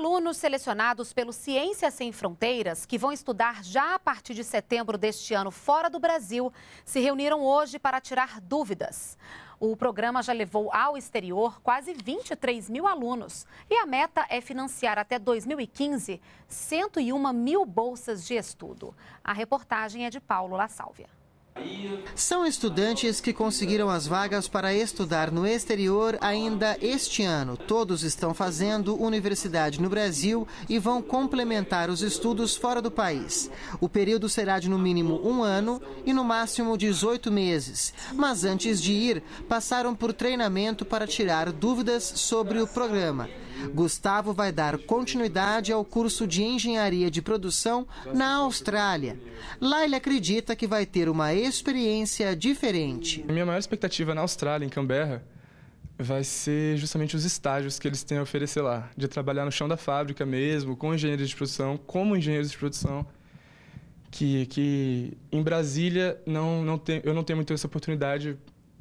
Alunos selecionados pelo Ciências Sem Fronteiras, que vão estudar já a partir de setembro deste ano fora do Brasil, se reuniram hoje para tirar dúvidas. O programa já levou ao exterior quase 23 mil alunos e a meta é financiar até 2015 101 mil bolsas de estudo. A reportagem é de Paulo La Sálvia. São estudantes que conseguiram as vagas para estudar no exterior ainda este ano. Todos estão fazendo universidade no Brasil e vão complementar os estudos fora do país. O período será de no mínimo um ano e no máximo 18 meses. Mas antes de ir, passaram por treinamento para tirar dúvidas sobre o programa. Gustavo vai dar continuidade ao curso de engenharia de produção na Austrália. Lá ele acredita que vai ter uma experiência diferente. A minha maior expectativa na Austrália, em Canberra, vai ser justamente os estágios que eles têm a oferecer lá, de trabalhar no chão da fábrica mesmo, com engenheiros de produção, como engenheiros de produção, que, que em Brasília não, não tem, eu não tenho muito essa oportunidade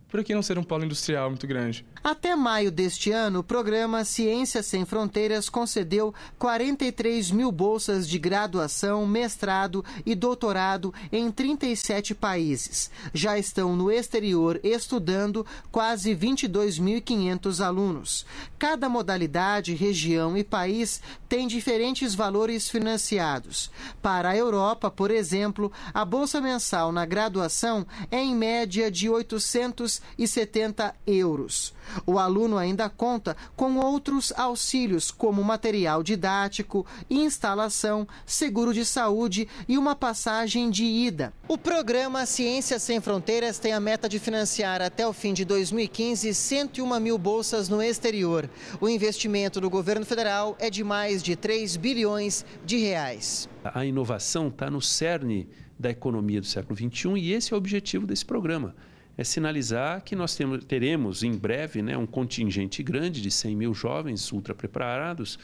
por aqui não ser um polo industrial muito grande. Até maio deste ano, o programa Ciências Sem Fronteiras concedeu 43 mil bolsas de graduação, mestrado e doutorado em 37 países. Já estão no exterior estudando quase 22.500 alunos. Cada modalidade, região e país tem diferentes valores financiados. Para a Europa, por exemplo, a bolsa mensal na graduação é em média de 800 e 70 euros. O aluno ainda conta com outros auxílios, como material didático, instalação, seguro de saúde e uma passagem de ida. O programa Ciências Sem Fronteiras tem a meta de financiar até o fim de 2015 101 mil bolsas no exterior. O investimento do governo federal é de mais de 3 bilhões de reais. A inovação está no cerne da economia do século XXI e esse é o objetivo desse programa é sinalizar que nós temos, teremos em breve né, um contingente grande de 100 mil jovens ultra preparados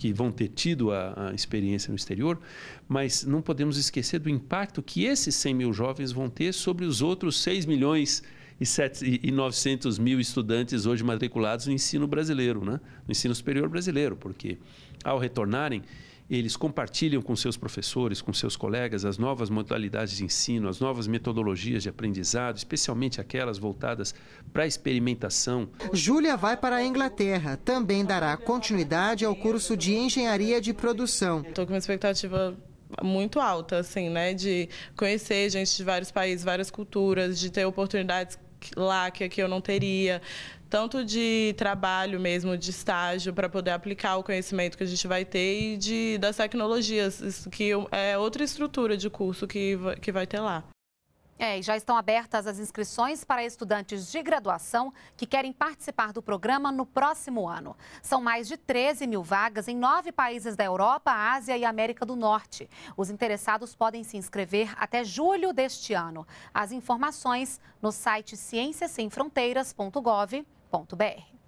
que vão ter tido a, a, experiência no exterior, mas não podemos esquecer do impacto que esses 100 mil jovens vão ter sobre os outros 6 milhões e, 7, e 900 mil estudantes hoje matriculados no ensino brasileiro, né? no ensino superior brasileiro, porque ao retornarem, eles compartilham com seus professores, com seus colegas, as novas modalidades de ensino, as novas metodologias de aprendizado, especialmente aquelas voltadas para a experimentação. Júlia vai para a Inglaterra, também dará continuidade ao curso de Engenharia de Produção. Estou com uma expectativa muito alta, assim, né? De conhecer gente de vários países, várias culturas, de ter oportunidades lá que aqui eu não teria, tanto de trabalho mesmo, de estágio, para poder aplicar o conhecimento que a gente vai ter e de, das tecnologias, que é outra estrutura de curso que, que vai ter lá. É, já estão abertas as inscrições para estudantes de graduação que querem participar do programa no próximo ano. São mais de 13 mil vagas em nove países da Europa, Ásia e América do Norte. Os interessados podem se inscrever até julho deste ano. As informações no site cienciasemfronteiras.gov.br www.ufsc.edu.br.